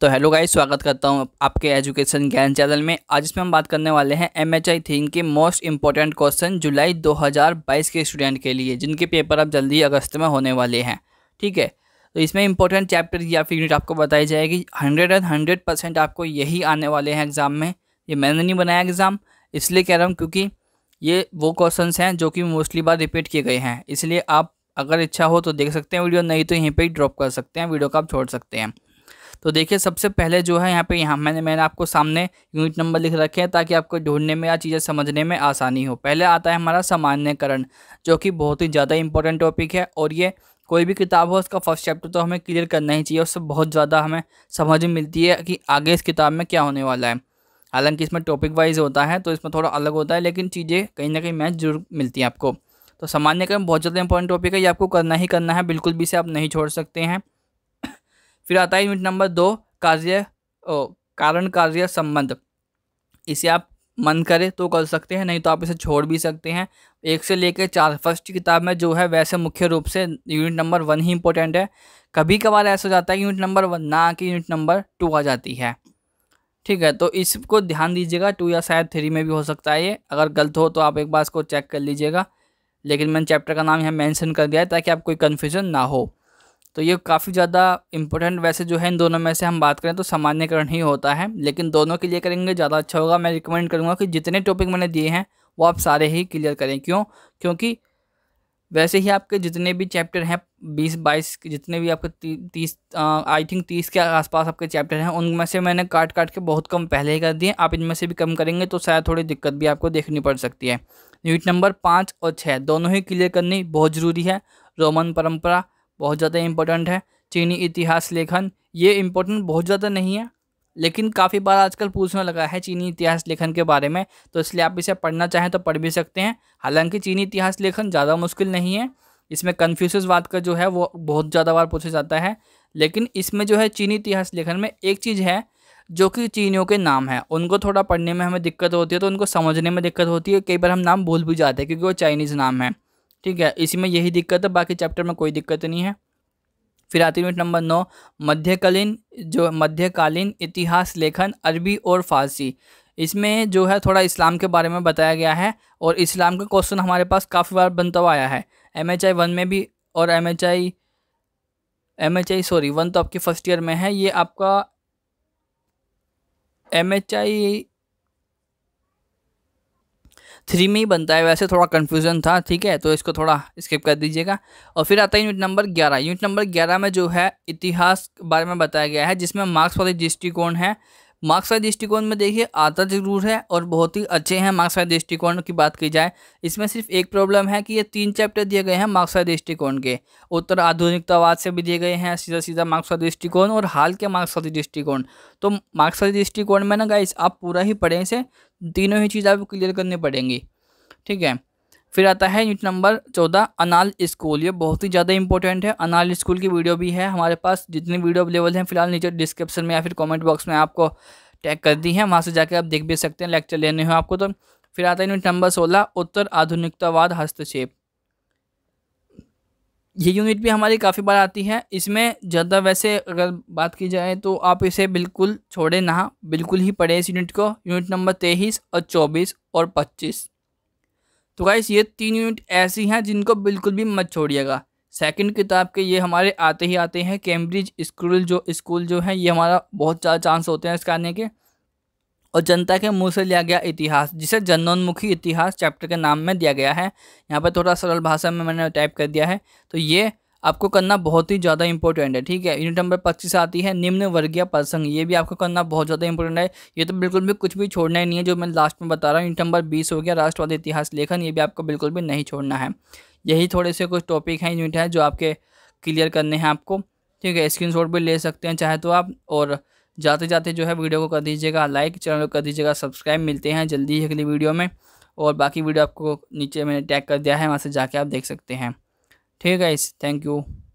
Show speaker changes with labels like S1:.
S1: तो hello guys स्वागत करता हूं आपके एजुकेशन ज्ञान चैनल में आज इसमें हम बात करने वाले हैं एम एच आई के मोस्ट इंपॉर्टेंट क्वेश्चन जुलाई 2022 के स्टूडेंट के लिए जिनके पेपर अब जल्दी अगस्त में होने वाले हैं ठीक है तो इसमें इंपॉर्टेंट चैप्टर या फिर यूनिट आपको बताई जाएगी हंड्रेड एंड हंड्रेड परसेंट आपको यही आने वाले हैं एग्ज़ाम में ये मैंने नहीं बनाया एग्ज़ाम इसलिए कह रहा हूँ क्योंकि ये वो क्वेश्चन हैं जो कि मोस्टली बार रिपीट किए गए हैं इसलिए आप अगर इच्छा हो तो देख सकते हैं वीडियो नहीं तो यहीं पर ही ड्रॉप कर सकते हैं वीडियो को आप छोड़ सकते हैं तो देखिए सबसे पहले जो है यहाँ पे यहाँ मैंने मैंने आपको सामने यूनिट नंबर लिख रखे हैं ताकि आपको ढूंढने में या चीज़ें समझने में आसानी हो पहले आता है हमारा सामान्यकरण जो कि बहुत ही ज़्यादा इंपॉर्टेंट टॉपिक है और ये कोई भी किताब हो उसका फर्स्ट चैप्टर तो हमें क्लियर करना ही चाहिए उससे बहुत ज़्यादा हमें समझ मिलती है कि आगे इस किताब में क्या होने वाला है हालांकि इसमें टॉपिक वाइज होता है तो इसमें थोड़ा अलग होता है लेकिन चीज़ें कहीं ना कहीं मैच जरूर मिलती हैं आपको तो सामान्यकरण बहुत ज़्यादा इंपॉर्टेंट टॉपिक है ये आपको करना ही करना है बिल्कुल भी से आप नहीं छोड़ सकते हैं फिर आता है यूनिट नंबर दो कार्य कारण कार्य संबंध इसे आप मन करें तो कर सकते हैं नहीं तो आप इसे छोड़ भी सकते हैं एक से लेकर चार फर्स्ट किताब में जो है वैसे मुख्य रूप से यूनिट नंबर वन ही इंपॉर्टेंट है कभी कभार ऐसा हो जाता है कि यूनिट नंबर वन ना कि यूनिट नंबर टू आ जाती है ठीक है तो इसको ध्यान दीजिएगा टू या शायद थ्री में भी हो सकता है ये अगर गलत हो तो आप एक बार इसको चेक कर लीजिएगा लेकिन मैंने चैप्टर का नाम यहाँ मेंशन कर दिया है ताकि आप कोई कन्फ्यूजन ना हो तो ये काफ़ी ज़्यादा इंपॉर्टेंट वैसे जो है इन दोनों में से हम बात करें तो सामान्यकरण ही होता है लेकिन दोनों के लिए करेंगे ज़्यादा अच्छा होगा मैं रिकमेंड करूँगा कि जितने टॉपिक मैंने दिए हैं वो आप सारे ही क्लियर करें क्यों क्योंकि वैसे ही आपके जितने भी चैप्टर हैं बीस बाईस के जितने भी आपके ती, तीस आई थिंक तीस के आसपास आपके चैप्टर हैं उनमें से मैंने काट काट के बहुत कम पहले ही कर दिए आप इनमें से भी कम करेंगे तो शायद थोड़ी दिक्कत भी आपको देखनी पड़ सकती है यूनिट नंबर पाँच और छः दोनों ही क्लियर करनी बहुत ज़रूरी है रोमन परम्परा बहुत ज़्यादा इम्पोर्टेंट है चीनी इतिहास लेखन ये इम्पोर्टेंट बहुत ज़्यादा नहीं है लेकिन काफ़ी बार आजकल पूछने लगा है चीनी इतिहास लेखन के बारे में तो इसलिए आप इसे पढ़ना चाहें तो पढ़ भी सकते हैं हालांकि चीनी इतिहास लेखन ज़्यादा मुश्किल नहीं है इसमें बात का जो है वो बहुत ज़्यादा बार पूछा जाता है लेकिन इसमें जो है चीनी इतिहास लेखन में एक चीज़ है जो कि चीनियों के नाम है उनको थोड़ा पढ़ने में हमें दिक्कत होती है तो उनको समझने में दिक्कत होती है कई बार हम नाम भूल भी जाते हैं क्योंकि वो चाइनीज़ नाम है ठीक है इसी में यही दिक्कत है बाकी चैप्टर में कोई दिक्कत नहीं है फिर आती यूनिट नंबर नौ मध्यकालीन जो मध्यकालीन इतिहास लेखन अरबी और फारसी इसमें जो है थोड़ा इस्लाम के बारे में बताया गया है और इस्लाम का क्वेश्चन हमारे पास काफ़ी बार बनता हुआ आया है एम एच आई वन में भी और M H I M H I sorry one तो आपकी फ़र्स्ट ईयर में है ये आपका एम एच आई थ्री में ही बनता है वैसे थोड़ा कन्फ्यूज़न था ठीक है तो इसको थोड़ा स्किप कर दीजिएगा और फिर आता है यूनिट नंबर ग्यारह यूनिट नंबर ग्यारह में जो है इतिहास के बारे में बताया गया है जिसमें मार्क्स वाले दृष्टिकोण है मार्क्सा दृष्टिकोण में देखिए आता जरूर है और बहुत ही अच्छे हैं मार्क्सा दृष्टिकोण की बात की जाए इसमें सिर्फ एक प्रॉब्लम है कि ये तीन चैप्टर दिए गए हैं मार्क्सा दृष्टिकोण के उत्तर आधुनिकतावाद से भी दिए गए हैं सीधा सीधा मार्क्सवाद दृष्टिकोण और हाल के मार्क्सवादी दृष्टिकोण तो मार्क्सवाद दृष्टिकोण में ना गाइस आप पूरा ही पढ़ें इसे तीनों ही चीज़ आपको क्लियर करनी पड़ेंगी ठीक है फिर आता है यूनिट नंबर चौदह अनाल स्कूल ये बहुत ही ज़्यादा इंपॉर्टेंट है अनाल स्कूल की वीडियो भी है हमारे पास जितनी वीडियो अवेलेबल हैं फिलहाल नीचे डिस्क्रिप्शन में या फिर कमेंट बॉक्स में आपको टैग कर दी है वहाँ से जाकर आप देख भी सकते हैं लेक्चर लेने हो आपको तो फिर आता है यूनिट नंबर सोलह उत्तर आधुनिकतावाद हस्तक्षेप ये यूनिट भी हमारी काफ़ी बार आती है इसमें ज़्यादा वैसे अगर बात की जाए तो आप इसे बिल्कुल छोड़े ना बिल्कुल ही पढ़े इस यूनिट को यूनिट नंबर तेईस और चौबीस और पच्चीस तो गाइस ये तीन यूनिट ऐसी हैं जिनको बिल्कुल भी मत छोड़िएगा सेकंड किताब के ये हमारे आते ही आते हैं कैम्ब्रिज स्कूल जो स्कूल जो है ये हमारा बहुत ज़्यादा चांस होते हैं इसका आने के और जनता के मुंह से लिया गया इतिहास जिसे जनोन्मुखी इतिहास चैप्टर के नाम में दिया गया है यहाँ पर थोड़ा सरल भाषा में मैंने टाइप कर दिया है तो ये आपको करना बहुत ही ज़्यादा इंपॉर्टेंट है ठीक है यूनिट नंबर पच्चीस आती है निम्न वर्गीय प्रसंग ये भी आपको करना बहुत ज़्यादा इंपॉर्टेंट है ये तो बिल्कुल भी कुछ भी छोड़ना ही नहीं है जो मैं लास्ट में बता रहा हूँ यूनिट नंबर बीस हो गया राष्ट्रवादी इतिहास लेखन ये भी आपको बिल्कुल भी नहीं छोड़ना है यही थोड़े से कुछ टॉपिक हैं यूनिट हैं जो आपके क्लियर करने हैं आपको ठीक है स्क्रीन भी ले सकते हैं चाहे तो आप और जाते जाते जो है वीडियो को कर दीजिएगा लाइक चैनल को कर दीजिएगा सब्सक्राइब मिलते हैं जल्दी ही अगली वीडियो में और बाकी वीडियो आपको नीचे मैंने टैग कर दिया है वहाँ से जाके आप देख सकते हैं ठीक है गाइस थैंक यू